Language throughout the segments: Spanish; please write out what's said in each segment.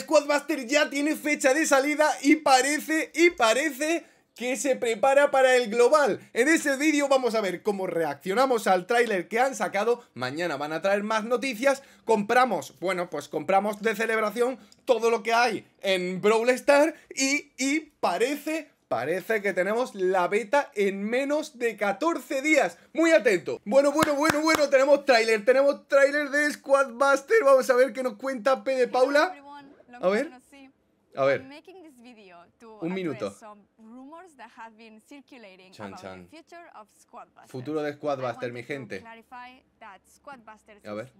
Squadmaster ya tiene fecha de salida y parece, y parece que se prepara para el global. En ese vídeo vamos a ver cómo reaccionamos al tráiler que han sacado. Mañana van a traer más noticias. Compramos, bueno, pues compramos de celebración todo lo que hay en Brawl Star y, y parece Parece que tenemos la beta en menos de 14 días. Muy atento. Bueno, bueno, bueno, bueno. Tenemos tráiler. Tenemos tráiler de Squadmaster. Vamos a ver qué nos cuenta P de Paula a ver. A ver. Un minuto. Chan, chan. Futuro de Squadbuster, mi gente. A ver.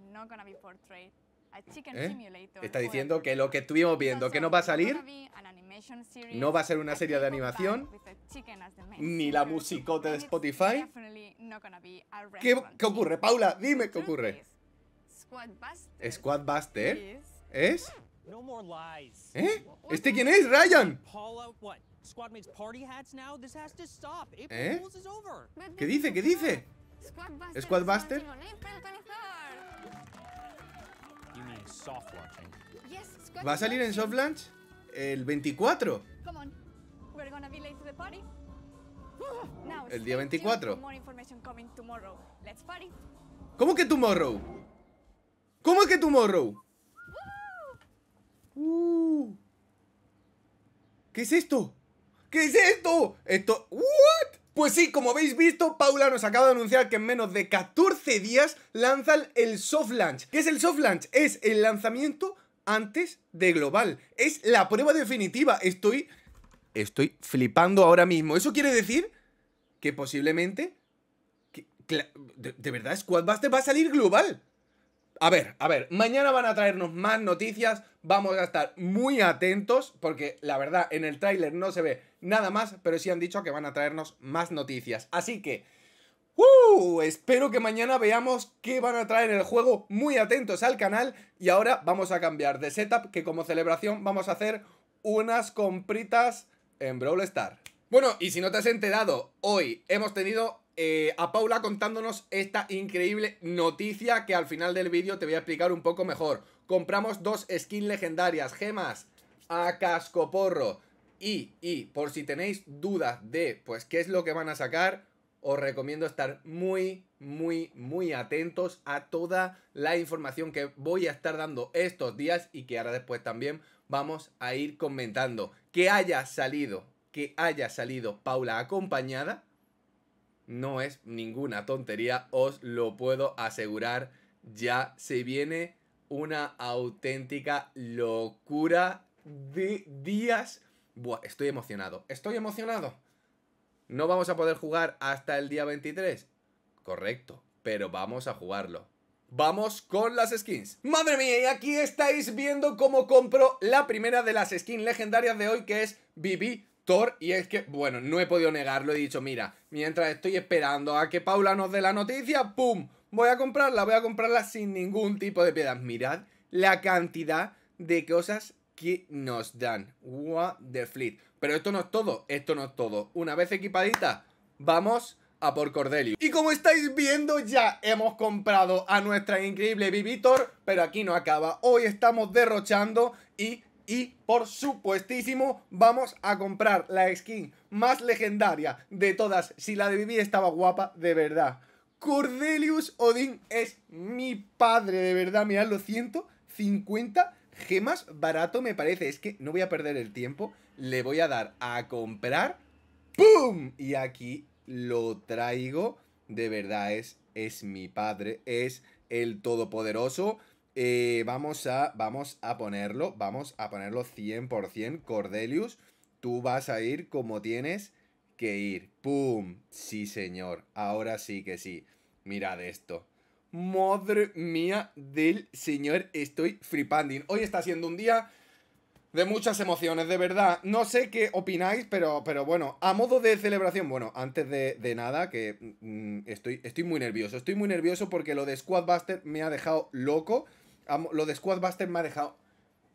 ¿Eh? Está diciendo que lo que estuvimos viendo que no va a salir no va a ser una serie de animación ni la musicote de Spotify. ¿Qué, ¿Qué ocurre, Paula? Dime qué ocurre. Squadbuster es ¿Eh? ¿Este quién es? Ryan. ¿Eh? ¿Qué dice? ¿Qué dice? Squadbuster. ¿Va a salir en soft launch? El 24. El día 24. ¿Cómo que tomorrow? ¿Cómo que tomorrow? Uh. ¿Qué es esto? ¿Qué es esto? Esto... ¿What? Pues sí, como habéis visto, Paula nos acaba de anunciar que en menos de 14 días lanzan el soft launch. ¿Qué es el soft launch? Es el lanzamiento antes de global. Es la prueba definitiva. Estoy... Estoy flipando ahora mismo. Eso quiere decir que posiblemente... Que, de, de verdad, Squadbuster va a salir global a ver, a ver, mañana van a traernos más noticias, vamos a estar muy atentos, porque la verdad en el tráiler no se ve nada más, pero sí han dicho que van a traernos más noticias. Así que, ¡uh! Espero que mañana veamos qué van a traer el juego, muy atentos al canal, y ahora vamos a cambiar de setup, que como celebración vamos a hacer unas compritas en Brawl Star. Bueno, y si no te has enterado, hoy hemos tenido eh, a Paula contándonos esta increíble noticia que al final del vídeo te voy a explicar un poco mejor. Compramos dos skins legendarias, gemas a cascoporro. Y, y, por si tenéis dudas de, pues, qué es lo que van a sacar, os recomiendo estar muy, muy, muy atentos a toda la información que voy a estar dando estos días y que ahora después también vamos a ir comentando. Que haya salido, que haya salido Paula acompañada, no es ninguna tontería, os lo puedo asegurar. Ya se viene una auténtica locura de días. Buah, estoy emocionado. Estoy emocionado. ¿No vamos a poder jugar hasta el día 23? Correcto, pero vamos a jugarlo. Vamos con las skins. Madre mía, y aquí estáis viendo cómo compro la primera de las skins legendarias de hoy, que es vivi Thor y es que, bueno, no he podido negarlo, he dicho, mira, mientras estoy esperando a que Paula nos dé la noticia, ¡pum! Voy a comprarla, voy a comprarla sin ningún tipo de piedad. Mirad la cantidad de cosas que nos dan. What the fleet! Pero esto no es todo, esto no es todo. Una vez equipadita, vamos a por Cordelio. Y como estáis viendo, ya hemos comprado a nuestra increíble Vivitor, pero aquí no acaba. Hoy estamos derrochando y y por supuestísimo vamos a comprar la skin más legendaria de todas. Si la de Vivi estaba guapa, de verdad. Cordelius Odin es mi padre, de verdad. mira lo 150 gemas barato me parece. Es que no voy a perder el tiempo. Le voy a dar a comprar. ¡Pum! Y aquí lo traigo. De verdad, es, es mi padre. Es el todopoderoso. Eh, vamos, a, vamos a ponerlo, vamos a ponerlo 100%. Cordelius, tú vas a ir como tienes que ir. ¡Pum! Sí, señor. Ahora sí que sí. Mirad esto. Madre mía del señor, estoy flipando. Hoy está siendo un día de muchas emociones, de verdad. No sé qué opináis, pero, pero bueno, a modo de celebración, bueno, antes de, nada, que mm, estoy, estoy muy nervioso. Estoy muy nervioso porque lo de Squad Squadbuster me ha dejado loco lo de Squadbuster me ha dejado.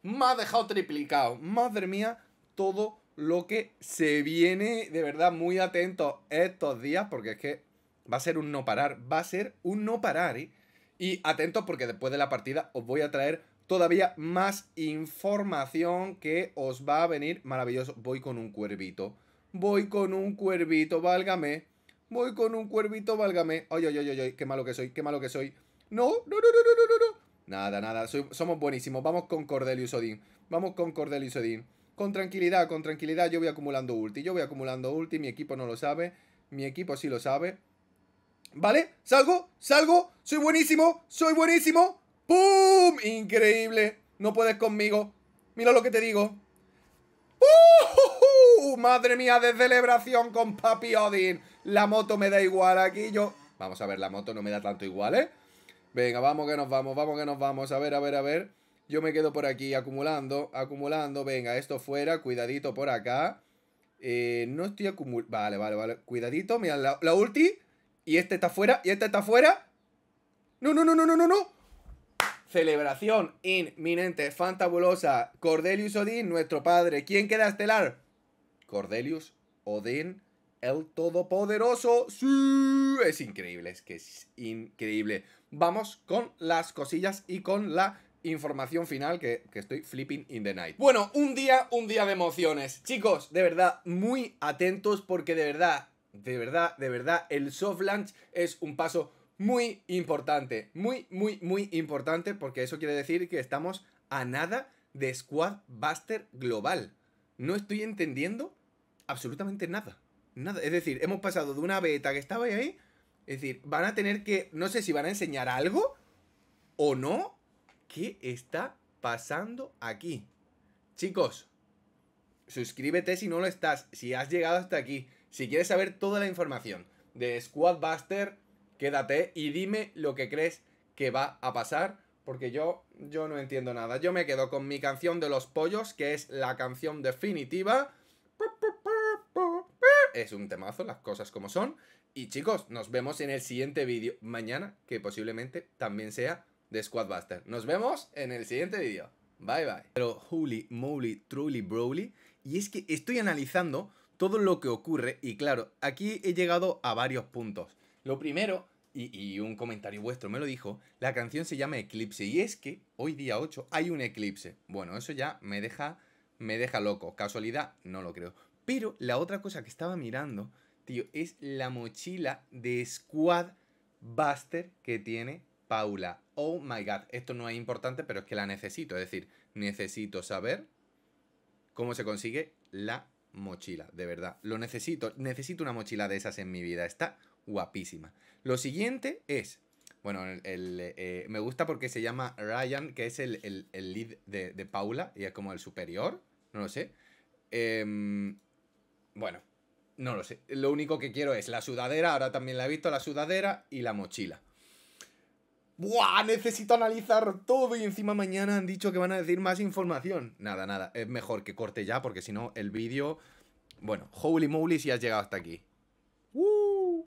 Me ha dejado triplicado. Madre mía, todo lo que se viene de verdad muy atento estos días, porque es que va a ser un no parar, va a ser un no parar, ¿eh? Y atentos porque después de la partida os voy a traer todavía más información que os va a venir maravilloso. Voy con un cuervito, voy con un cuervito, válgame, voy con un cuervito, válgame. Ay, ay, ay, ay, qué malo que soy, qué malo que soy. No, no, no, no, no, no, no. Nada, nada, somos buenísimos. Vamos con Cordelius Odin. Vamos con Cordelius Odin. Con tranquilidad, con tranquilidad, yo voy acumulando ulti. Yo voy acumulando ulti, mi equipo no lo sabe. Mi equipo sí lo sabe. ¿Vale? Salgo, salgo, soy buenísimo, soy buenísimo. ¡Pum! Increíble. No puedes conmigo. Mira lo que te digo. ¡Uh! Madre mía, de celebración con Papi Odin. La moto me da igual aquí. Yo. Vamos a ver, la moto no me da tanto igual, ¿eh? Venga, vamos que nos vamos, vamos que nos vamos. A ver, a ver, a ver. Yo me quedo por aquí acumulando, acumulando. Venga, esto fuera, cuidadito por acá. Eh, no estoy acumulando. Vale, vale, vale. Cuidadito, mira, la, la, ulti. Y este está fuera, y este está fuera. No, no, no, no, no, no, no. Celebración inminente, fantabulosa. Cordelius Odin, nuestro padre. ¿Quién queda estelar? Cordelius Odin el Todopoderoso. es increíble, es que es increíble. Vamos con las cosillas y con la información final que, estoy flipping in the night. Bueno, un día, un día de emociones. Chicos, de verdad, muy atentos porque de verdad, de verdad, de verdad, el soft launch es un paso muy importante. Muy, muy, muy importante porque eso quiere decir que estamos a nada de Squad Buster global. No estoy entendiendo absolutamente nada. Es decir, hemos pasado de una beta que estaba ahí. Es decir, van a tener que. No sé si van a enseñar algo o no. ¿Qué está pasando aquí? Chicos, suscríbete si no lo estás. Si has llegado hasta aquí. Si quieres saber toda la información de Squadbuster, quédate y dime lo que crees que va a pasar. Porque yo, yo no entiendo nada. Yo me quedo con mi canción de los pollos, que es la canción definitiva es un temazo, las cosas como son. Y chicos, nos vemos en el siguiente vídeo mañana, que posiblemente también sea de Squadbuster. Nos vemos en el siguiente vídeo. Bye bye. Pero holy moly, truly broly. Y es que estoy analizando todo lo que ocurre y claro, aquí he llegado a varios puntos. Lo primero, y, y un comentario vuestro me lo dijo, la canción se llama Eclipse. Y es que hoy día 8 hay un eclipse. Bueno, eso ya me deja, me deja loco. Casualidad, no lo creo. Pero la otra cosa que estaba mirando, tío, es la mochila de Squad Buster que tiene Paula. Oh my god, esto no es importante, pero es que la necesito. Es decir, necesito saber cómo se consigue la mochila, de verdad. Lo necesito, necesito una mochila de esas en mi vida. Está guapísima. Lo siguiente es, bueno, eh, me gusta porque se llama Ryan, que es el, lead de, de, Paula y es como el superior, no lo sé. Eh, bueno, no lo sé. Lo único que quiero es la sudadera, ahora también la he visto, la sudadera y la mochila. ¡Buah! Necesito analizar todo y encima mañana han dicho que van a decir más información. Nada, nada. Es mejor que corte ya porque si no el vídeo... Bueno, holy moly si has llegado hasta aquí.